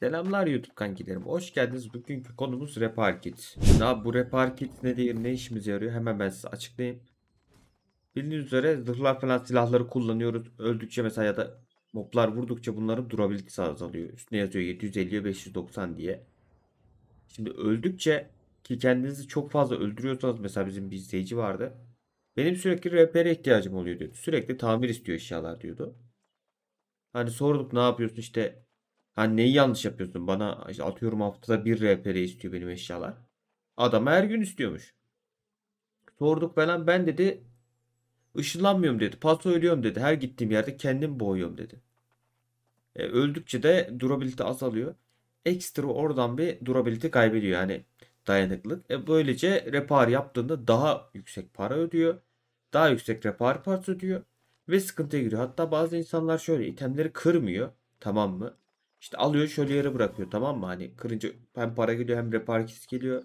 Selamlar YouTube kankilerim. Hoş geldiniz. Bugünkü konumuz reparkit. Kit. Daha bu Repar ne diye ne işimize yarıyor hemen ben size açıklayayım. Bildiğiniz üzere zırhlar falan silahları kullanıyoruz. Öldükçe mesela ya da moblar vurdukça bunların durabilitesi azalıyor. Üstüne yazıyor 750, 590 diye. Şimdi öldükçe ki kendinizi çok fazla öldürüyorsanız mesela bizim bir izleyici vardı. Benim sürekli repere ihtiyacım oluyor diyordu. Sürekli tamir istiyor eşyalar diyordu. Hani sorduk ne yapıyorsun işte Hani neyi yanlış yapıyorsun? Bana işte atıyorum haftada bir RPR istiyor benim eşyalar. Adam her gün istiyormuş. Sorduk falan ben dedi ışınlanmıyorum dedi. Paso ölüyorum dedi. Her gittiğim yerde kendim boğuyorum dedi. E, öldükçe de durability azalıyor. Ekstra oradan bir durability kaybediyor. Yani dayanıklık. E, böylece repar yaptığında daha yüksek para ödüyor. Daha yüksek repar parts ödüyor. Ve sıkıntıya giriyor. Hatta bazı insanlar şöyle itemleri kırmıyor. Tamam mı? İşte alıyor şöyle yere bırakıyor tamam mı? Hani kırınca hem para geliyor hem repar kit geliyor.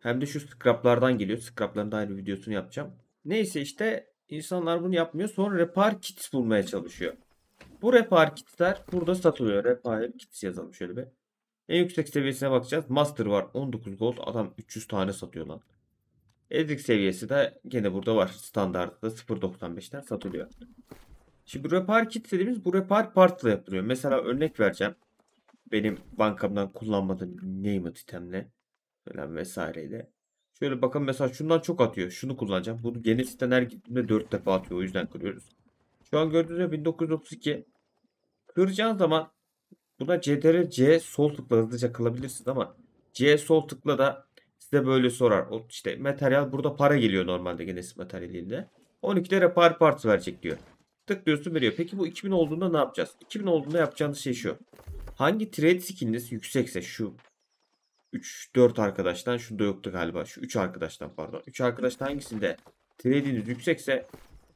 Hem de şu scraplardan geliyor. Scrapların da ayrı videosunu yapacağım. Neyse işte insanlar bunu yapmıyor. Sonra repair kits bulmaya çalışıyor. Bu repair kitler burada satılıyor. repair kits yazalım şöyle bir. En yüksek seviyesine bakacağız. Master var 19 gold. Adam 300 tane satıyor lan. Ezik seviyesi de gene burada var. Standartta 0.95'ten satılıyor. Şimdi repair kit dediğimiz bu repair partla yapılıyor. Mesela örnek vereceğim. Benim bankamdan kullanmadığım name it itemle falan vesaireyle. Şöyle bakın mesela şundan çok atıyor. Şunu kullanacağım. Bunu genel siten her gittiğimde 4 defa atıyor. O yüzden kırıyoruz. Şu an gördüğünüz gibi 1932. Kıracağınız zaman buna CTRL C sol tıkla hızlıca kılabilirsiniz ama C sol tıkla da size böyle sorar. O işte materyal burada para geliyor normalde genesis materyaliyle. 12'de repar part verecek diyor. Tık diyorsun veriyor. Peki bu 2000 olduğunda ne yapacağız? 2000 olduğunda yapacağınız şey şu. Hangi trade skilliniz yüksekse şu 3-4 arkadaştan şu da yoktu galiba. Şu 3 arkadaştan pardon. 3 arkadaştan hangisinde trade'iniz yüksekse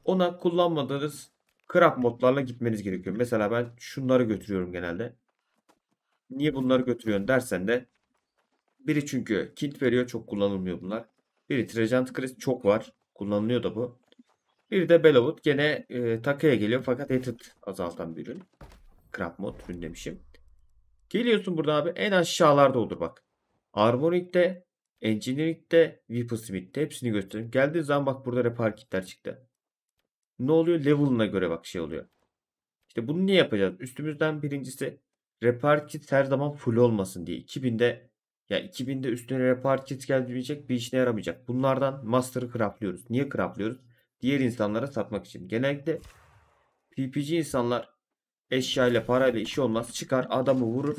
ona kullanmadığınız crap modlarla gitmeniz gerekiyor. Mesela ben şunları götürüyorum genelde. Niye bunları götürüyorsun dersen de biri çünkü kint veriyor çok kullanılmıyor bunlar. Biri Trajant Crest çok var. Kullanılıyor da bu. Bir de Bellavut gene e, takıya geliyor fakat etit azaltan bir ürün. Crab mod ürün demişim. Geliyorsun burada abi en aşağılarda olur bak. Armoring'de, Engineering'de, Whipplesmith'de hepsini göstereyim. Geldiği zaman bak burada repar kitler çıktı. Ne oluyor? Level'ına göre bak şey oluyor. İşte bunu niye yapacağız? Üstümüzden birincisi repar kit her zaman full olmasın diye. 2000'de ya 2000'de üstüne repar kit gelmeyecek bir işine yaramayacak. Bunlardan master'ı craft'lıyoruz. Niye craft'lıyoruz? diğer insanlara satmak için. Genellikle PPC insanlar eşya ile parayla işi olmaz. Çıkar adamı vurur.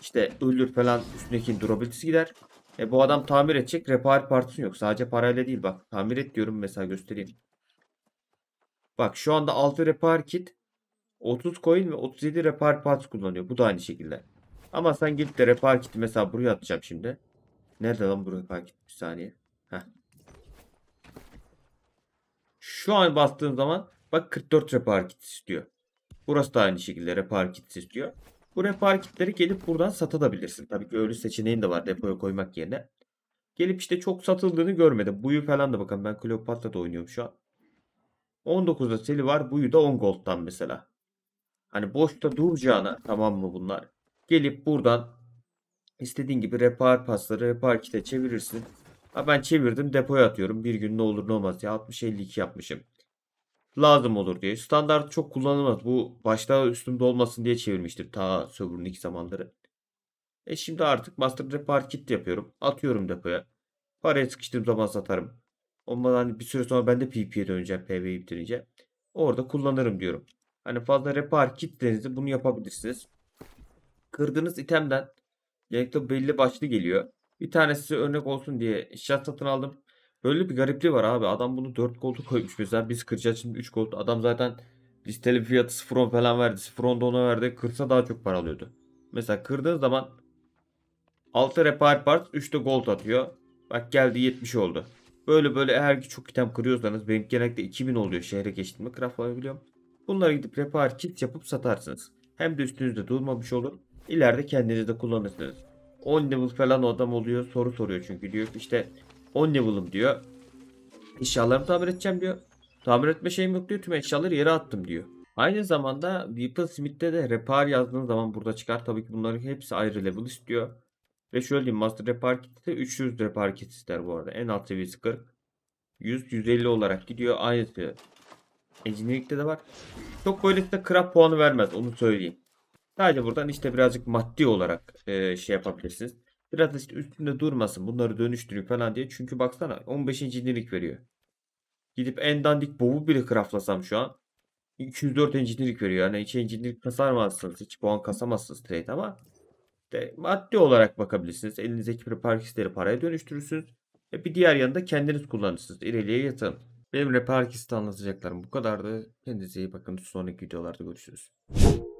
İşte ölür falan üstündeki durabilitesi gider. E bu adam tamir edecek. Repair partisi yok. Sadece parayla değil bak. Tamir et diyorum mesela göstereyim. Bak şu anda 6 repair kit 30 coin ve 37 repair parts kullanıyor. Bu da aynı şekilde. Ama sen gidip de repair kit mesela buraya atacağım şimdi. Nerede lan bu repair kit? Bir saniye. Heh. Şu an bastığım zaman bak 44 repar kit istiyor. Burası da aynı şekilde repar kit istiyor. Bu repar kitleri gelip buradan satabilirsin. Tabii ki öyle seçeneğin de var depoya koymak yerine. Gelip işte çok satıldığını görmedim. Buyu falan da bakın ben Kleopatra da oynuyorum şu an. 19'da seli var. Buyu da 10 gold'dan mesela. Hani boşta duracağına tamam mı bunlar? Gelip buradan istediğin gibi repar pasları repar kite çevirirsin ben çevirdim depoya atıyorum. Bir gün ne olur ne olmaz diye 60-52 yapmışım. Lazım olur diye. Standart çok kullanılmaz. Bu başta üstümde olmasın diye çevirmiştir Ta Söbür'ün ilk zamanları. E şimdi artık Master Depar Kit yapıyorum. Atıyorum depoya. Paraya sıkıştığım zaman satarım. Ondan hani bir süre sonra ben de PP'ye döneceğim. PV'yi bitirince. Orada kullanırım diyorum. Hani fazla repar kitlerinizde bunu yapabilirsiniz. Kırdığınız itemden genellikle belli başlı geliyor. Bir tanesi örnek olsun diye şat satın aldım. Böyle bir garipliği var abi. Adam bunu 4 koltu koymuş. Mesela biz kıracağız şimdi 3 koltu. Adam zaten listeli fiyatı 0.10 falan verdi. 0.10 da ona verdi. Kırsa daha çok para alıyordu. Mesela kırdığın zaman 6 repair parts 3 de gold atıyor. Bak geldi 70 oldu. Böyle böyle eğer ki çok item kırıyorsanız benim genellikle 2000 oluyor şehre geçtiğimde craft alabiliyorum. Bunlara gidip repair kit yapıp satarsınız. Hem de üstünüzde durmamış olur. İleride kendiniz de kullanırsınız. 10 level falan adam oluyor. Soru soruyor çünkü diyor ki işte 10 level'ım diyor. Eşyalarımı tamir edeceğim diyor. Tamir etme şeyim yok diyor. Tüm eşyaları yere attım diyor. Aynı zamanda Weapon Smith'te de repair yazdığın zaman burada çıkar. Tabii ki bunların hepsi ayrı level istiyor. Ve şöyle diyeyim Master Repair Kit'te 300 Repair Kit ister bu arada. En alt seviyesi 40. 100 150 olarak gidiyor. Aynısı Engineering'de de var. Çok böyle krap puanı vermez onu söyleyeyim. Sadece buradan işte birazcık maddi olarak e, şey yapabilirsiniz. Biraz işte üstünde durmasın bunları dönüştürüyor falan diye. Çünkü baksana 15. incinlik veriyor. Gidip en dandik bobu bile craftlasam şu an 204 incinlik veriyor. Yani 2 incinlik kasamazsınız. Hiç puan kasamazsınız trade ama işte maddi olarak bakabilirsiniz. Elinizdeki prepar kistleri paraya dönüştürürsünüz. Ve bir diğer yanında kendiniz kullanırsınız. İleriye yatın. Benim Reparkist'te anlatacaklarım bu kadardı. Kendinize iyi bakın. Sonraki videolarda görüşürüz.